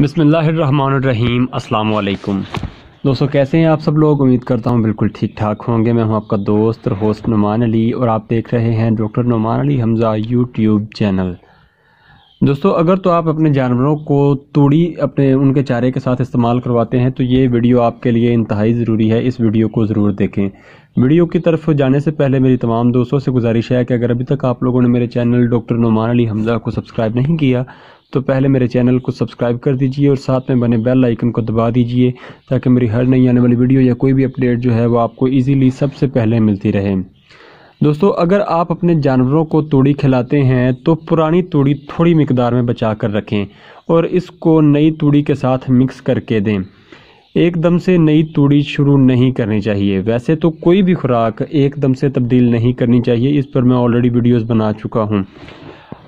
बिसमीम् अल्लाम दोस्तों कैसे हैं आप सब लोग उम्मीद करता हूं बिल्कुल ठीक ठाक होंगे मैं हूं आपका दोस्त और होस्ट नुमान अली और आप देख रहे हैं doctor Numan Ali Hamza YouTube channel दोस्तों अगर तो आप अपने जानवरों को तूड़ी अपने उनके चारे के साथ इस्तेमाल करवाते हैं तो ये वीडियो आपके लिए इंतहाई ज़रूरी है इस वीडियो को ज़रूर देखें वीडियो की तरफ जाने से पहले मेरी तमाम दोस्तों से गुजारिश है कि अगर अभी तक आप लोगों ने मेरे चैनल डॉक्टर नुमान अली हमजा को सब्सक्राइब नहीं किया तो पहले मेरे चैनल को सब्सक्राइब कर दीजिए और साथ में बने बेल आइकन को दबा दीजिए ताकि मेरी हर नई आने वाली वीडियो या कोई भी अपडेट जो है वो आपको ईजीली सबसे पहले मिलती रहे दोस्तों अगर आप अपने जानवरों को तोड़ी खिलाते हैं तो पुरानी तोड़ी थोड़ी मकदार में बचा कर रखें और इसको नई तोड़ी के साथ मिक्स करके दें एकदम से नई तोड़ी शुरू नहीं करनी चाहिए वैसे तो कोई भी खुराक एकदम से तब्दील नहीं करनी चाहिए इस पर मैं ऑलरेडी वीडियोस बना चुका हूँ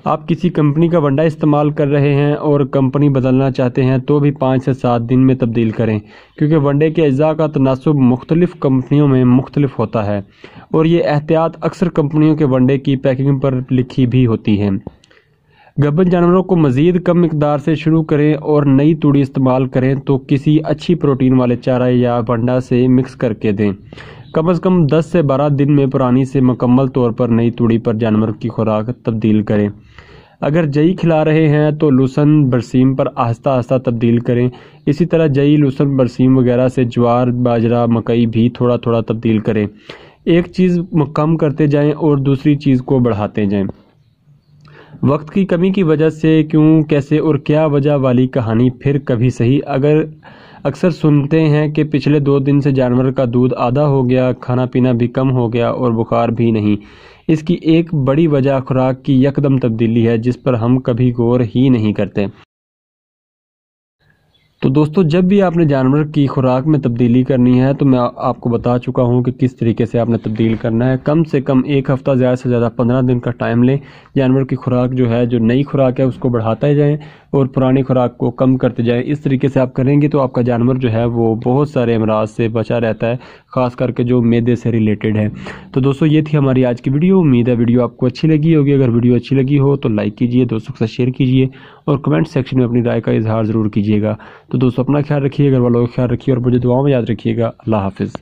आप किसी कंपनी का वंडा इस्तेमाल कर रहे हैं और कंपनी बदलना चाहते हैं तो भी पाँच से सात दिन में तब्दील करें क्योंकि वंडे के अजा का तनासब मुख्तलिफ़ कंपनियों में मुख्तलिफ होता है और ये एहतियात अक्सर कंपनियों के वंडे की पैकिंग पर लिखी भी होती है गबन जानवरों को मज़ीद कम मकदार से शुरू करें और नई तूड़ी इस्तेमाल करें तो किसी अच्छी प्रोटीन वाले चारा या वंडा से मिक्स करके दें कम अज़ कम 10 से 12 दिन में पुरानी से मुकम्मल तौर पर नई तुड़ी पर जानवर की खुराक तब्दील करें अगर जई खिला रहे हैं तो लूसन बरसीम पर आहस्ता आहस्ता तब्दील करें इसी तरह जई लूसन बरसीम वगैरह से ज्वार बाजरा मकई भी थोड़ा थोड़ा तब्दील करें एक चीज़ कम करते जाएं और दूसरी चीज़ को बढ़ाते जाएं वक्त की कमी की वजह से क्यों कैसे और क्या वजह वाली कहानी फिर कभी सही अगर अक्सर सुनते हैं कि पिछले दो दिन से जानवर का दूध आधा हो गया खाना पीना भी कम हो गया और बुखार भी नहीं इसकी एक बड़ी वजह खुराक की यकदम तब्दीली है जिस पर हम कभी गौर ही नहीं करते तो दोस्तों जब भी आपने जानवर की खुराक में तब्दीली करनी है तो मैं आपको बता चुका हूँ कि किस तरीके से आपने तब्दील करना है कम से कम एक हफ़्ता ज़्यादा से ज़्यादा पंद्रह दिन का टाइम लें जानवर की खुराक जो है जो नई खुराक है उसको बढ़ाते जाएं और पुरानी खुराक को कम करते जाएँ इस तरीके से आप करेंगे तो आपका जानवर जो है वो बहुत सारे अमराज से बचा रहता है ख़ास करके जो मैदे से रिलेटेड है तो दोस्तों ये थी हमारी आज की वीडियो उम्मीद है वीडियो आपको अच्छी लगी होगी अगर वीडियो अच्छी लगी हो तो लाइक कीजिए दोस्तों के साथ शेयर कीजिए और कमेंट सेक्शन में अपनी राय का इजहार ज़रूर कीजिएगा तो दोस्तों अपना ख्याल रखिए घर वालों का ख्याल रखिए और मुझे दुआओं में याद रखिएगा अल्लाह हाफिज़